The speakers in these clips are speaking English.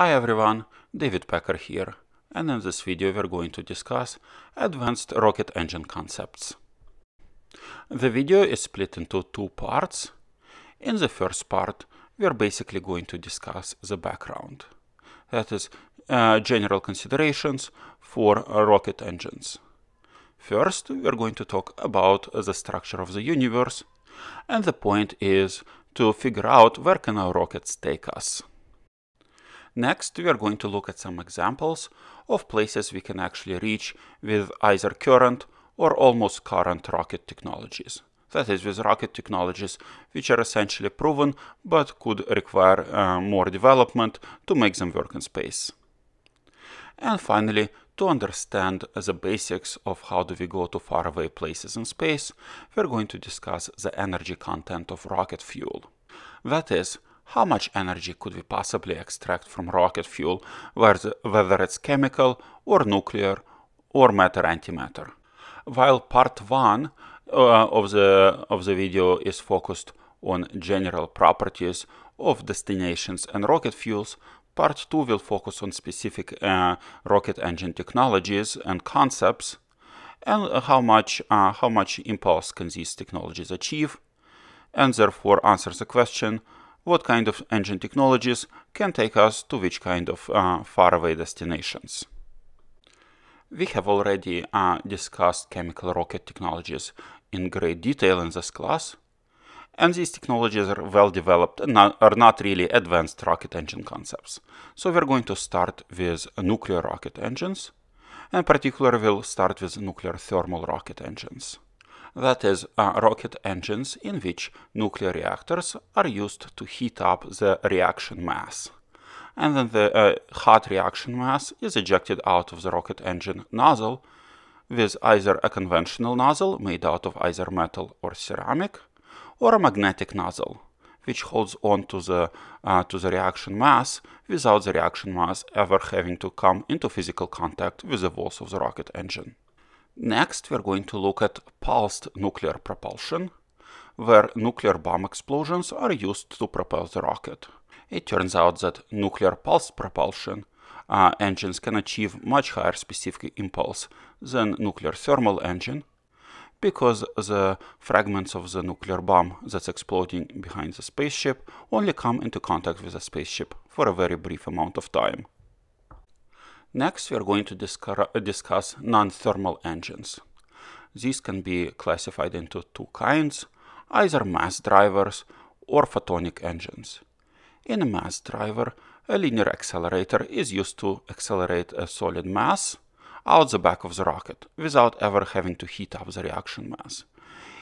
Hi everyone, David Packer here, and in this video we're going to discuss advanced rocket engine concepts. The video is split into two parts. In the first part, we're basically going to discuss the background, that is, uh, general considerations for rocket engines. First, we're going to talk about the structure of the universe, and the point is to figure out where can our rockets take us. Next, we are going to look at some examples of places we can actually reach with either current or almost current rocket technologies. That is, with rocket technologies which are essentially proven but could require uh, more development to make them work in space. And finally, to understand the basics of how do we go to faraway places in space, we're going to discuss the energy content of rocket fuel. That is, how much energy could we possibly extract from rocket fuel, whether it's chemical or nuclear or matter-antimatter. While part one uh, of, the, of the video is focused on general properties of destinations and rocket fuels, part two will focus on specific uh, rocket engine technologies and concepts and how much, uh, how much impulse can these technologies achieve, and therefore answer the question, what kind of engine technologies can take us to which kind of uh, faraway destinations. We have already uh, discussed chemical rocket technologies in great detail in this class, and these technologies are well developed and not, are not really advanced rocket engine concepts. So we're going to start with nuclear rocket engines, and particularly we'll start with nuclear thermal rocket engines that is, uh, rocket engines in which nuclear reactors are used to heat up the reaction mass. And then the uh, hot reaction mass is ejected out of the rocket engine nozzle with either a conventional nozzle made out of either metal or ceramic, or a magnetic nozzle, which holds on to the, uh, to the reaction mass without the reaction mass ever having to come into physical contact with the walls of the rocket engine. Next, we're going to look at pulsed nuclear propulsion, where nuclear bomb explosions are used to propel the rocket. It turns out that nuclear pulsed propulsion uh, engines can achieve much higher specific impulse than nuclear thermal engine, because the fragments of the nuclear bomb that's exploding behind the spaceship only come into contact with the spaceship for a very brief amount of time. Next, we are going to uh, discuss non-thermal engines. These can be classified into two kinds, either mass drivers or photonic engines. In a mass driver, a linear accelerator is used to accelerate a solid mass out the back of the rocket without ever having to heat up the reaction mass.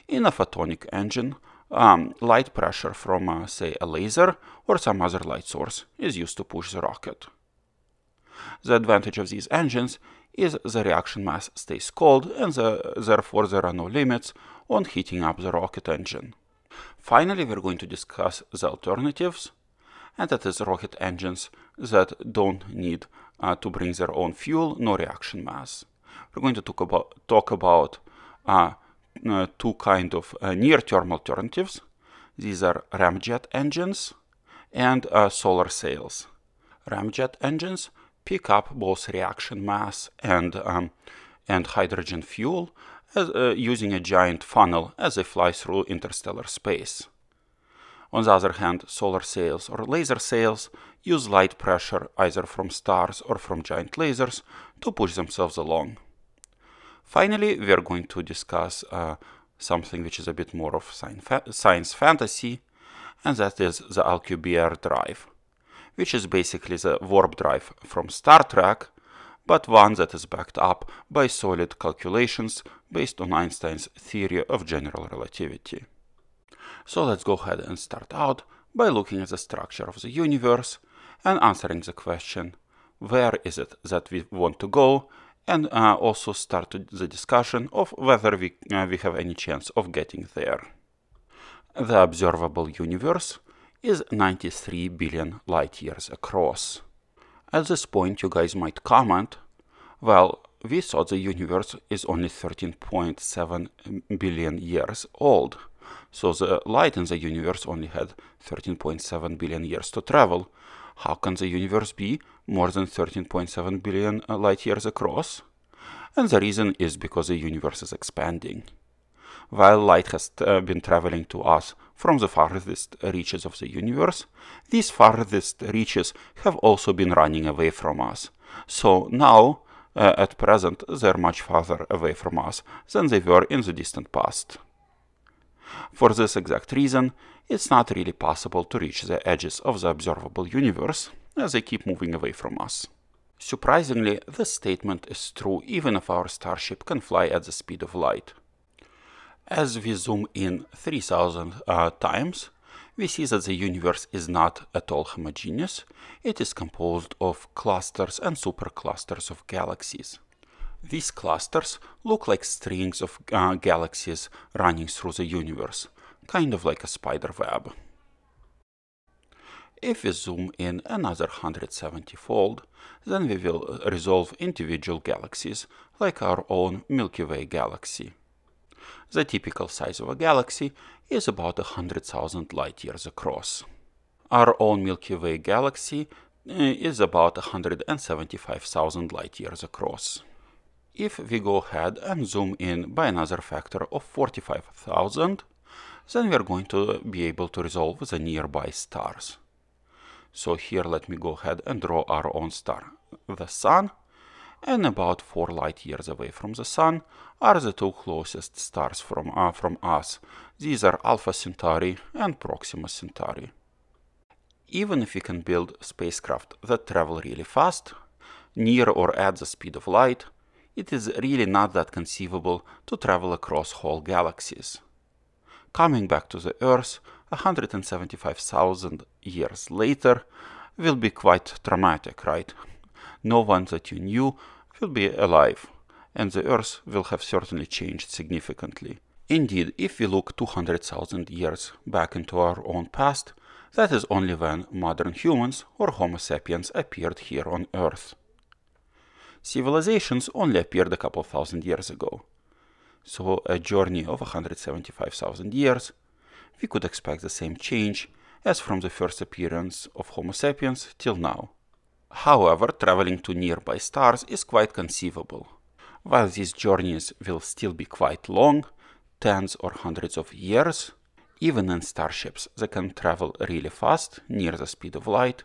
In a photonic engine, um, light pressure from, uh, say, a laser or some other light source is used to push the rocket. The advantage of these engines is the reaction mass stays cold and the, therefore there are no limits on heating up the rocket engine. Finally, we're going to discuss the alternatives, and that is rocket engines that don't need uh, to bring their own fuel nor reaction mass. We're going to talk about, talk about uh, uh, two kind of uh, near-term alternatives. These are ramjet engines and uh, solar sails. Ramjet engines pick up both reaction mass and, um, and hydrogen fuel as, uh, using a giant funnel as they fly through interstellar space. On the other hand, solar sails or laser sails use light pressure either from stars or from giant lasers to push themselves along. Finally, we are going to discuss uh, something which is a bit more of science fantasy, and that is the Alcubierre drive which is basically the warp drive from Star Trek, but one that is backed up by solid calculations based on Einstein's theory of general relativity. So let's go ahead and start out by looking at the structure of the universe and answering the question, where is it that we want to go and uh, also start the discussion of whether we, uh, we have any chance of getting there. The observable universe is 93 billion light years across. At this point you guys might comment, well, we thought the universe is only 13.7 billion years old. So the light in the universe only had 13.7 billion years to travel. How can the universe be more than 13.7 billion uh, light years across? And the reason is because the universe is expanding while light has uh, been traveling to us from the farthest reaches of the universe, these farthest reaches have also been running away from us. So now, uh, at present, they're much farther away from us than they were in the distant past. For this exact reason, it's not really possible to reach the edges of the observable universe, as they keep moving away from us. Surprisingly, this statement is true even if our starship can fly at the speed of light. As we zoom in 3000 uh, times, we see that the universe is not at all homogeneous. It is composed of clusters and superclusters of galaxies. These clusters look like strings of uh, galaxies running through the universe, kind of like a spider web. If we zoom in another 170-fold, then we will resolve individual galaxies like our own Milky Way galaxy. The typical size of a galaxy is about 100,000 light years across. Our own Milky Way galaxy eh, is about 175,000 light years across. If we go ahead and zoom in by another factor of 45,000, then we are going to be able to resolve the nearby stars. So here let me go ahead and draw our own star, the Sun, and about 4 light years away from the Sun are the two closest stars from, uh, from us. These are Alpha Centauri and Proxima Centauri. Even if we can build spacecraft that travel really fast, near or at the speed of light, it is really not that conceivable to travel across whole galaxies. Coming back to the Earth 175,000 years later will be quite traumatic, right? no one that you knew will be alive, and the Earth will have certainly changed significantly. Indeed, if we look 200,000 years back into our own past, that is only when modern humans or Homo sapiens appeared here on Earth. Civilizations only appeared a couple thousand years ago. So a journey of 175,000 years, we could expect the same change as from the first appearance of Homo sapiens till now. However, traveling to nearby stars is quite conceivable. While these journeys will still be quite long, tens or hundreds of years, even in starships they can travel really fast, near the speed of light.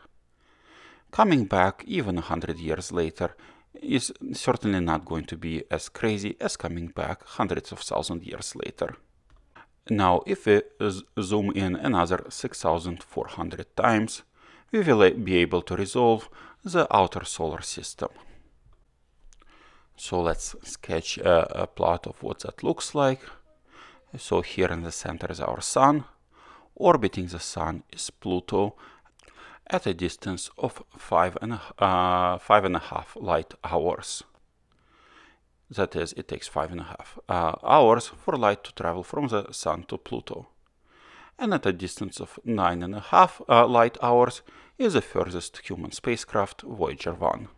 Coming back even a hundred years later is certainly not going to be as crazy as coming back hundreds of thousand years later. Now, if we zoom in another 6400 times, we will uh, be able to resolve the outer solar system. So let's sketch a, a, plot of what that looks like. So here in the center is our Sun. Orbiting the Sun is Pluto at a distance of five and, uh, five and a half light hours. That is, it takes five and a half uh, hours for light to travel from the Sun to Pluto. And at a distance of nine and a half uh, light hours, is the furthest human spacecraft, Voyager 1.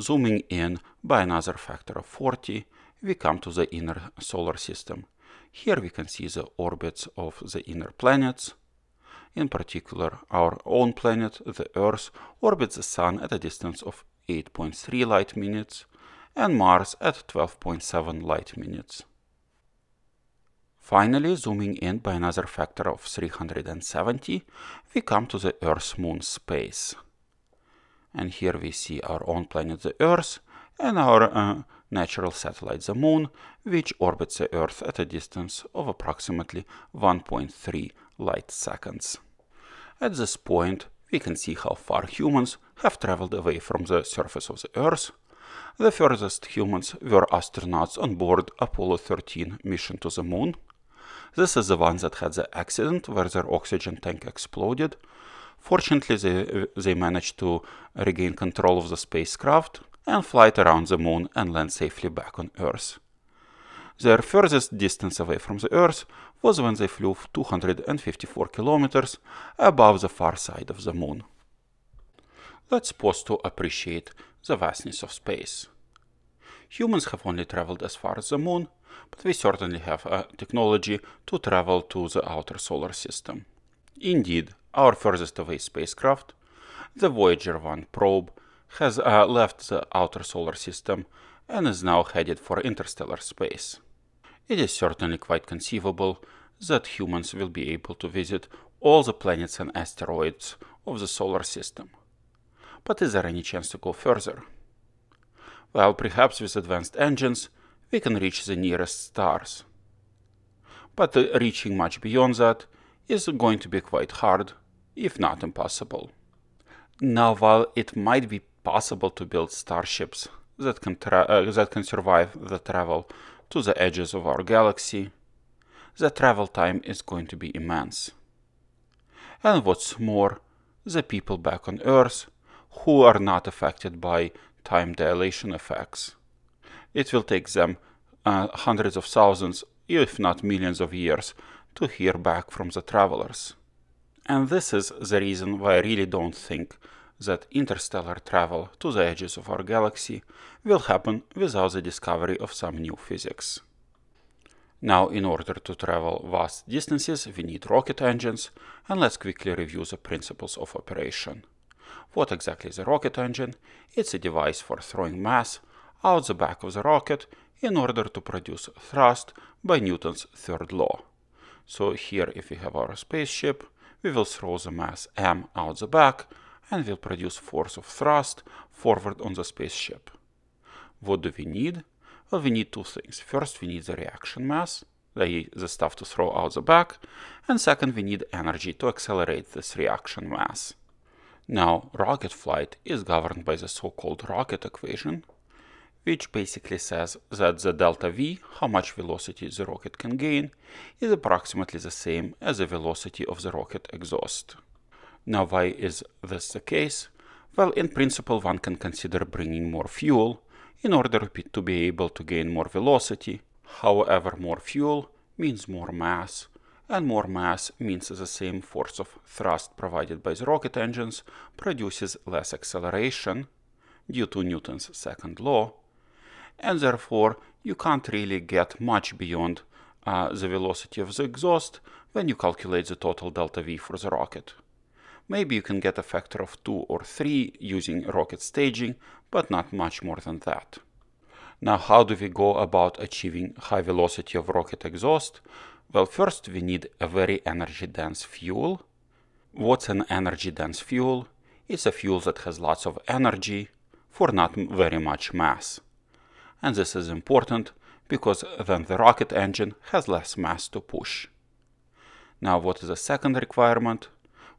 Zooming in by another factor of 40, we come to the inner solar system. Here we can see the orbits of the inner planets. In particular, our own planet, the Earth, orbits the Sun at a distance of 8.3 light minutes and Mars at 12.7 light minutes. Finally, zooming in by another factor of 370, we come to the Earth-Moon space. And here we see our own planet, the Earth, and our uh, natural satellite, the Moon, which orbits the Earth at a distance of approximately 1.3 light seconds. At this point, we can see how far humans have traveled away from the surface of the Earth. The furthest humans were astronauts on board Apollo 13 mission to the Moon, this is the one that had the accident where their oxygen tank exploded. Fortunately, they, they managed to regain control of the spacecraft and fly it around the moon and land safely back on Earth. Their furthest distance away from the Earth was when they flew 254 kilometers above the far side of the moon. Let's pause to appreciate the vastness of space. Humans have only traveled as far as the moon, but we certainly have a technology to travel to the outer solar system. Indeed, our furthest away spacecraft, the Voyager 1 probe, has uh, left the outer solar system and is now headed for interstellar space. It is certainly quite conceivable that humans will be able to visit all the planets and asteroids of the solar system. But is there any chance to go further? Well, perhaps with advanced engines, we can reach the nearest stars. But reaching much beyond that is going to be quite hard, if not impossible. Now, while it might be possible to build starships that can, uh, that can survive the travel to the edges of our galaxy, the travel time is going to be immense. And what's more, the people back on Earth, who are not affected by time dilation effects, it will take them uh, hundreds of thousands, if not millions of years, to hear back from the travelers. And this is the reason why I really don't think that interstellar travel to the edges of our galaxy will happen without the discovery of some new physics. Now, in order to travel vast distances, we need rocket engines, and let's quickly review the principles of operation. What exactly is a rocket engine? It's a device for throwing mass out the back of the rocket in order to produce thrust by Newton's third law. So here if we have our spaceship, we will throw the mass m out the back and will produce force of thrust forward on the spaceship. What do we need? Well, we need two things. First, we need the reaction mass, the, the stuff to throw out the back, and second, we need energy to accelerate this reaction mass. Now, rocket flight is governed by the so-called rocket equation, which basically says that the delta v, how much velocity the rocket can gain, is approximately the same as the velocity of the rocket exhaust. Now why is this the case? Well, in principle one can consider bringing more fuel in order to be able to gain more velocity. However, more fuel means more mass, and more mass means the same force of thrust provided by the rocket engines produces less acceleration due to Newton's second law, and therefore you can't really get much beyond uh, the velocity of the exhaust when you calculate the total delta V for the rocket. Maybe you can get a factor of 2 or 3 using rocket staging, but not much more than that. Now how do we go about achieving high velocity of rocket exhaust? Well, first we need a very energy dense fuel. What's an energy dense fuel? It's a fuel that has lots of energy for not very much mass and this is important because then the rocket engine has less mass to push. Now what is the second requirement?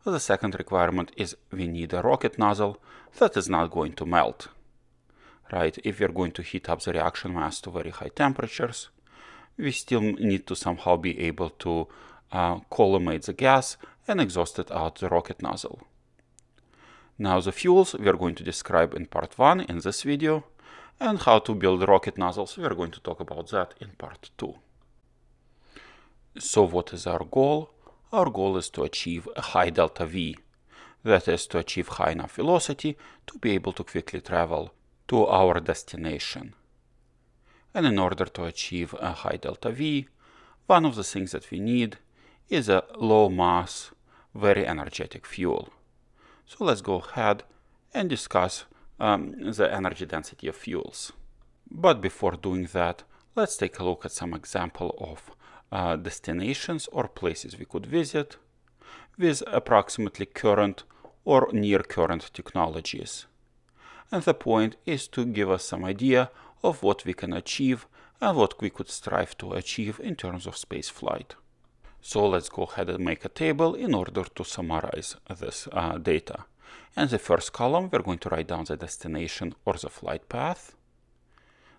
The second requirement is we need a rocket nozzle that is not going to melt. Right, if we are going to heat up the reaction mass to very high temperatures, we still need to somehow be able to uh, collimate the gas and exhaust it out the rocket nozzle. Now the fuels we are going to describe in part 1 in this video, and how to build rocket nozzles. We are going to talk about that in part 2. So what is our goal? Our goal is to achieve a high delta V, that is to achieve high enough velocity to be able to quickly travel to our destination. And in order to achieve a high delta V, one of the things that we need is a low mass, very energetic fuel. So let's go ahead and discuss um, the energy density of fuels. But before doing that, let's take a look at some example of uh, destinations or places we could visit with approximately current or near current technologies. And the point is to give us some idea of what we can achieve and what we could strive to achieve in terms of space flight. So let's go ahead and make a table in order to summarize this uh, data. And the first column, we're going to write down the destination or the flight path.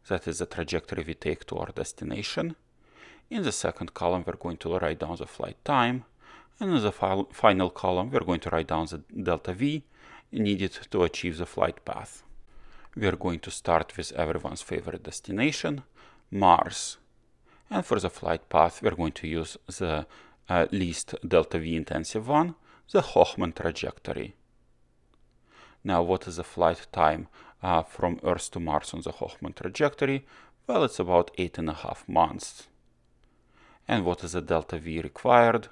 That is the trajectory we take to our destination. In the second column, we're going to write down the flight time. And in the final column, we're going to write down the delta V needed to achieve the flight path. We're going to start with everyone's favorite destination, Mars. And for the flight path, we're going to use the uh, least delta V intensive one, the Hochmann trajectory. Now, what is the flight time uh, from Earth to Mars on the Hohmann trajectory? Well, it's about eight and a half months. And what is the delta V required?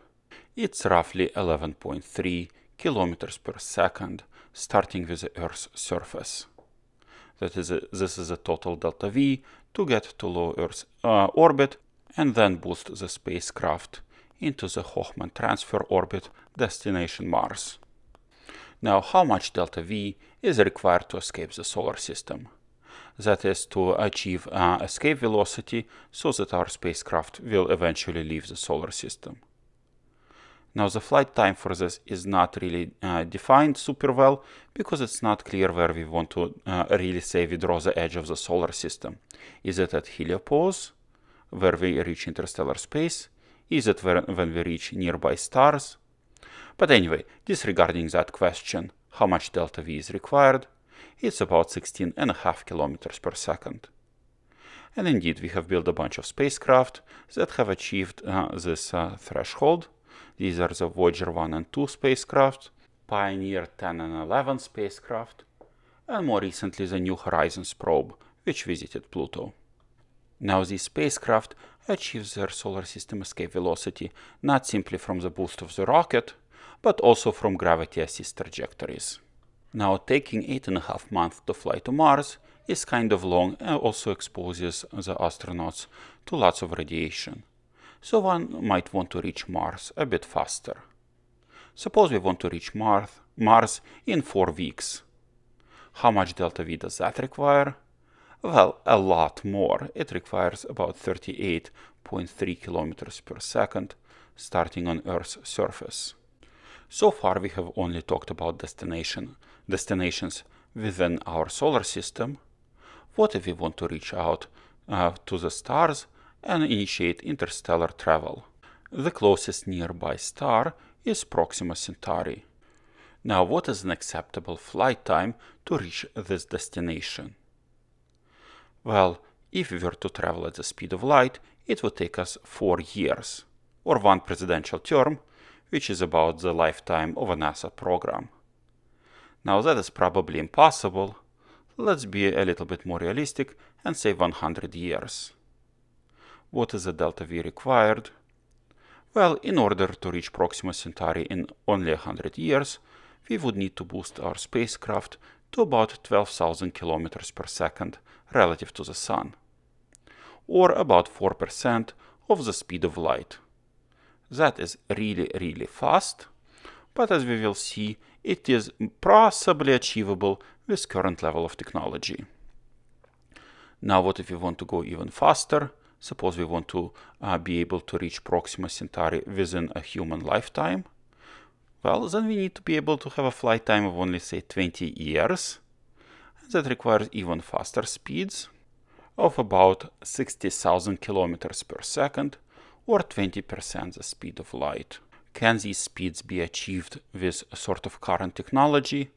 It's roughly 11.3 kilometers per second, starting with the Earth's surface. That is, a, this is a total delta V to get to low Earth uh, orbit and then boost the spacecraft into the Hochmann transfer orbit destination Mars. Now, how much delta V is required to escape the solar system? That is to achieve uh, escape velocity so that our spacecraft will eventually leave the solar system. Now the flight time for this is not really uh, defined super well because it's not clear where we want to uh, really say we draw the edge of the solar system. Is it at heliopause, where we reach interstellar space? Is it when we reach nearby stars? But anyway, disregarding that question, how much delta V is required, it's about 16 and a half kilometers per second. And indeed, we have built a bunch of spacecraft that have achieved uh, this uh, threshold. These are the Voyager 1 and 2 spacecraft, Pioneer 10 and 11 spacecraft, and more recently the New Horizons probe, which visited Pluto. Now these spacecraft achieve their solar system escape velocity not simply from the boost of the rocket, but also from gravity assist trajectories. Now taking eight and a half months to fly to Mars is kind of long and also exposes the astronauts to lots of radiation. So one might want to reach Mars a bit faster. Suppose we want to reach Mars, Mars in 4 weeks. How much delta V does that require? Well, a lot more. It requires about 38.3 kilometers per second starting on Earth's surface. So far we have only talked about destination, destinations within our solar system. What if we want to reach out uh, to the stars and initiate interstellar travel? The closest nearby star is Proxima Centauri. Now what is an acceptable flight time to reach this destination? Well, if we were to travel at the speed of light, it would take us four years, or one presidential term, which is about the lifetime of a NASA program. Now that is probably impossible. Let's be a little bit more realistic and say 100 years. What is the delta V required? Well, in order to reach Proxima Centauri in only 100 years, we would need to boost our spacecraft to about 12,000 kilometers per second relative to the Sun, or about 4% of the speed of light. That is really, really fast, but as we will see, it is possibly achievable with current level of technology. Now what if we want to go even faster? Suppose we want to uh, be able to reach Proxima Centauri within a human lifetime. Well, then we need to be able to have a flight time of only, say, 20 years. That requires even faster speeds of about 60,000 kilometers per second, or 20% the speed of light. Can these speeds be achieved with a sort of current technology?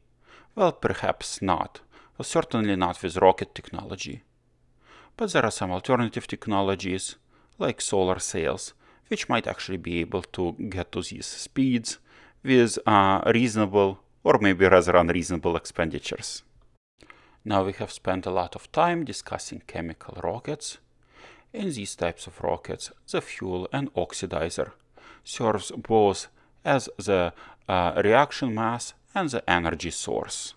Well, perhaps not. certainly not with rocket technology. But there are some alternative technologies, like solar sails, which might actually be able to get to these speeds with uh, reasonable or maybe rather unreasonable expenditures. Now we have spent a lot of time discussing chemical rockets, in these types of rockets, the fuel and oxidizer serves both as the uh, reaction mass and the energy source.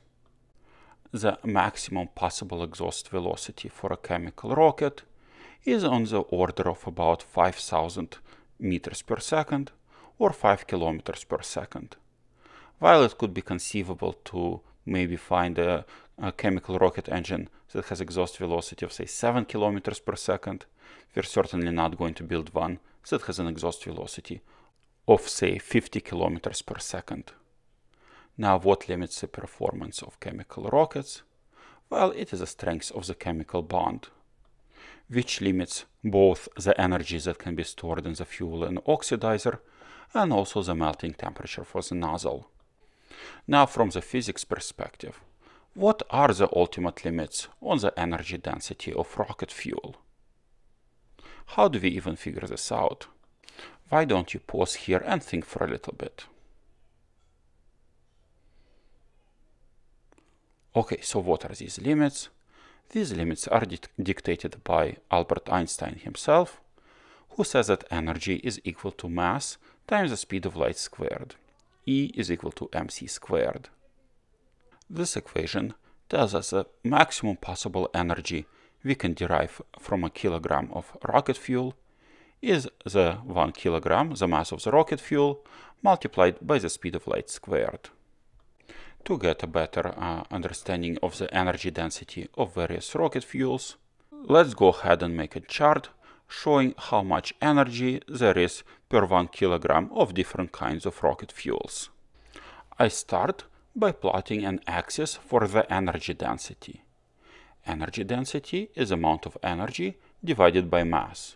The maximum possible exhaust velocity for a chemical rocket is on the order of about 5000 meters per second or 5 kilometers per second. While it could be conceivable to maybe find a, a chemical rocket engine that has exhaust velocity of say 7 kilometers per second, we're certainly not going to build one that has an exhaust velocity of say 50 kilometers per second. Now what limits the performance of chemical rockets? Well, it is the strength of the chemical bond, which limits both the energy that can be stored in the fuel and oxidizer and also the melting temperature for the nozzle. Now from the physics perspective, what are the ultimate limits on the energy density of rocket fuel? How do we even figure this out? Why don't you pause here and think for a little bit? Okay, so what are these limits? These limits are di dictated by Albert Einstein himself, who says that energy is equal to mass times the speed of light squared. E is equal to mc squared. This equation tells us the maximum possible energy we can derive from a kilogram of rocket fuel is the 1 kilogram, the mass of the rocket fuel, multiplied by the speed of light squared. To get a better uh, understanding of the energy density of various rocket fuels, let's go ahead and make a chart showing how much energy there is per 1 kilogram of different kinds of rocket fuels. I start by plotting an axis for the energy density. Energy density is amount of energy divided by mass.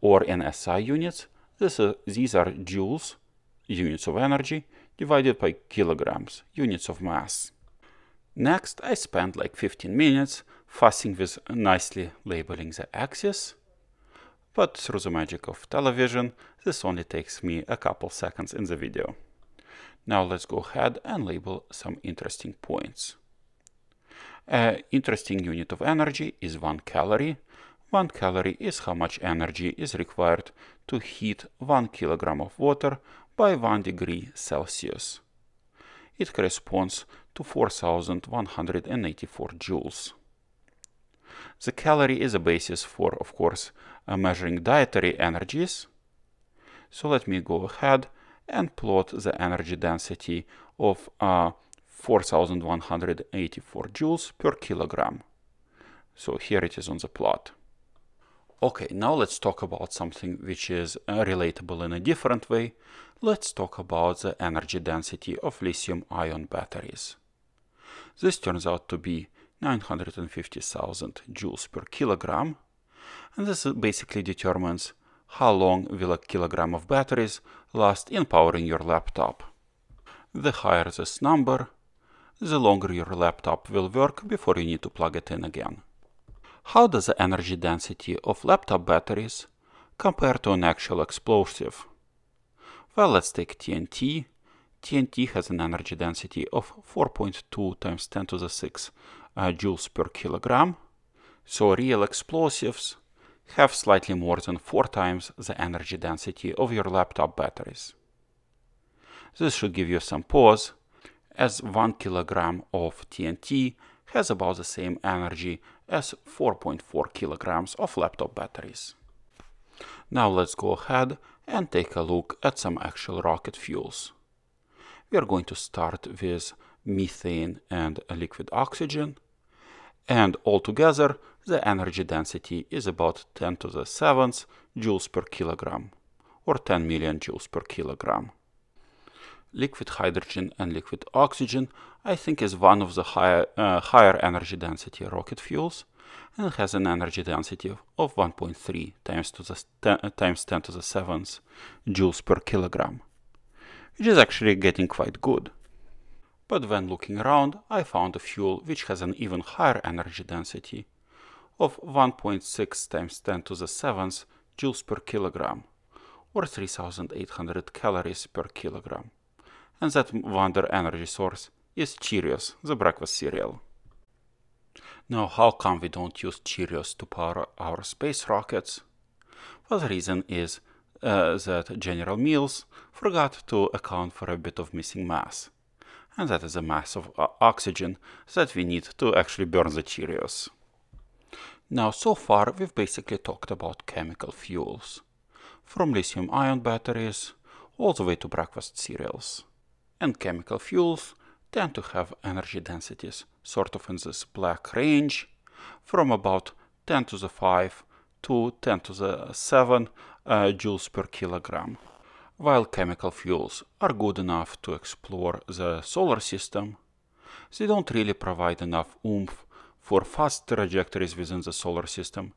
Or in SI units, is, these are joules, units of energy, divided by kilograms, units of mass. Next, I spent like 15 minutes fussing with nicely labeling the axis, but through the magic of television, this only takes me a couple seconds in the video. Now let's go ahead and label some interesting points. An interesting unit of energy is one calorie. One calorie is how much energy is required to heat one kilogram of water by one degree Celsius. It corresponds to 4,184 joules. The calorie is a basis for, of course, uh, measuring dietary energies. So let me go ahead and plot the energy density of uh, 4184 joules per kilogram. So here it is on the plot. Okay, now let's talk about something which is uh, relatable in a different way. Let's talk about the energy density of lithium-ion batteries. This turns out to be 950,000 joules per kilogram, and this basically determines how long will a kilogram of batteries last in powering your laptop. The higher this number, the longer your laptop will work before you need to plug it in again. How does the energy density of laptop batteries compare to an actual explosive? Well, let's take TNT. TNT has an energy density of 4.2 times 10 to the 6 uh, joules per kilogram. So real explosives have slightly more than 4 times the energy density of your laptop batteries. This should give you some pause as 1 kilogram of TNT has about the same energy as 4.4 kilograms of laptop batteries. Now let's go ahead and take a look at some actual rocket fuels. We are going to start with methane and liquid oxygen and altogether the energy density is about 10 to the 7th joules per kilogram or 10 million joules per kilogram liquid hydrogen and liquid oxygen, I think is one of the higher, uh, higher energy density rocket fuels and it has an energy density of, of 1.3 times, to the uh, times 10 to the 7th joules per kilogram, which is actually getting quite good. But when looking around, I found a fuel which has an even higher energy density of 1.6 times 10 to the 7th joules per kilogram, or 3800 calories per kilogram and that Wonder energy source is Cheerios, the breakfast cereal. Now how come we don't use Cheerios to power our space rockets? Well, the reason is uh, that General Mills forgot to account for a bit of missing mass. And that is a mass of uh, oxygen that we need to actually burn the Cheerios. Now, so far, we've basically talked about chemical fuels. From lithium-ion batteries, all the way to breakfast cereals and chemical fuels tend to have energy densities sort of in this black range from about 10 to the 5 to 10 to the 7 uh, joules per kilogram. While chemical fuels are good enough to explore the solar system, they don't really provide enough oomph for fast trajectories within the solar system,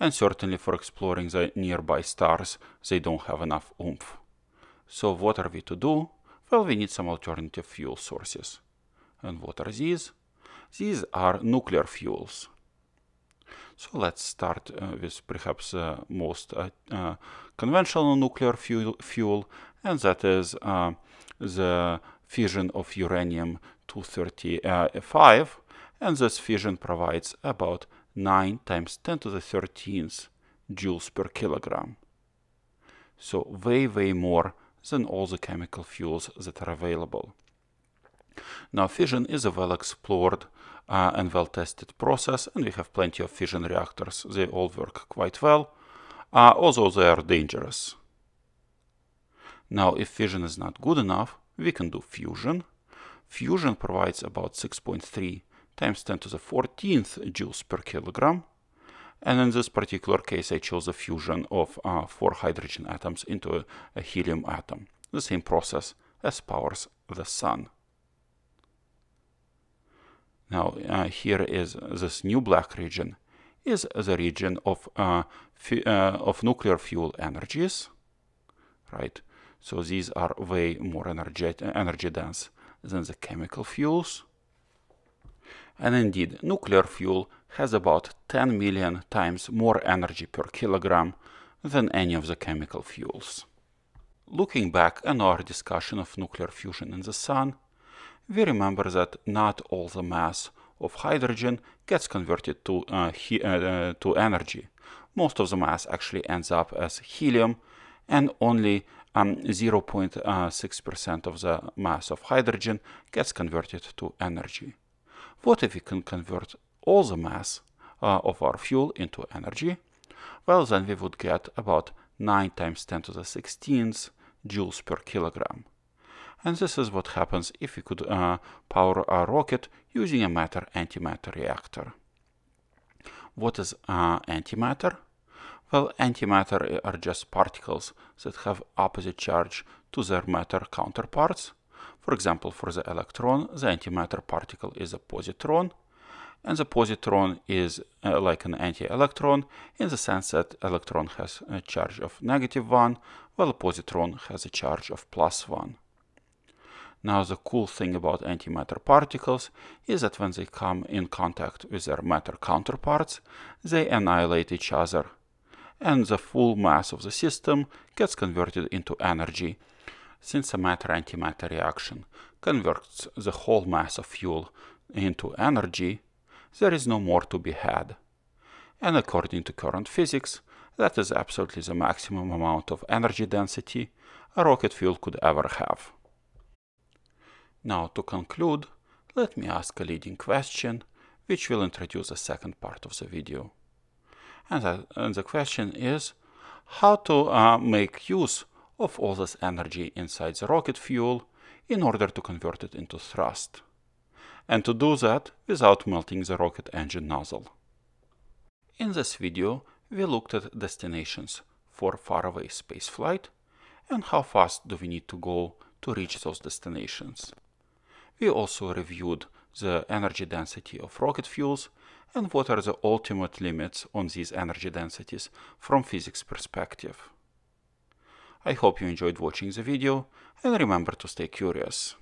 and certainly for exploring the nearby stars, they don't have enough oomph. So what are we to do? Well, we need some alternative fuel sources. And what are these? These are nuclear fuels. So let's start uh, with perhaps uh, most uh, conventional nuclear fuel, fuel, and that is uh, the fission of uranium-235, and this fission provides about 9 times 10 to the 13th joules per kilogram. So way, way more than all the chemical fuels that are available. Now fission is a well explored uh, and well tested process and we have plenty of fission reactors. They all work quite well, uh, although they are dangerous. Now if fission is not good enough, we can do fusion. Fusion provides about 6.3 times 10 to the 14th joules per kilogram and in this particular case, I chose a fusion of uh, four hydrogen atoms into a, a helium atom. The same process as powers the sun. Now, uh, here is this new black region, is the region of, uh, uh of nuclear fuel energies, right? So these are way more energy dense than the chemical fuels. And indeed, nuclear fuel has about 10 million times more energy per kilogram than any of the chemical fuels. Looking back on our discussion of nuclear fusion in the Sun, we remember that not all the mass of hydrogen gets converted to, uh, uh, uh, to energy. Most of the mass actually ends up as helium, and only 0.6% um, uh, of the mass of hydrogen gets converted to energy. What if we can convert all the mass uh, of our fuel into energy, well then we would get about 9 times 10 to the 16th joules per kilogram. And this is what happens if we could uh, power a rocket using a matter-antimatter reactor. What is uh, antimatter? Well, antimatter eh, are just particles that have opposite charge to their matter counterparts. For example, for the electron, the antimatter particle is a positron, and the positron is uh, like an anti-electron in the sense that electron has a charge of negative 1 while positron has a charge of plus 1. Now the cool thing about antimatter particles is that when they come in contact with their matter counterparts, they annihilate each other and the full mass of the system gets converted into energy since a matter-antimatter reaction converts the whole mass of fuel into energy there is no more to be had. And according to current physics, that is absolutely the maximum amount of energy density a rocket fuel could ever have. Now to conclude, let me ask a leading question which will introduce the second part of the video. And, that, and the question is how to uh, make use of all this energy inside the rocket fuel in order to convert it into thrust and to do that without melting the rocket engine nozzle. In this video, we looked at destinations for faraway spaceflight and how fast do we need to go to reach those destinations. We also reviewed the energy density of rocket fuels and what are the ultimate limits on these energy densities from physics perspective. I hope you enjoyed watching the video and remember to stay curious.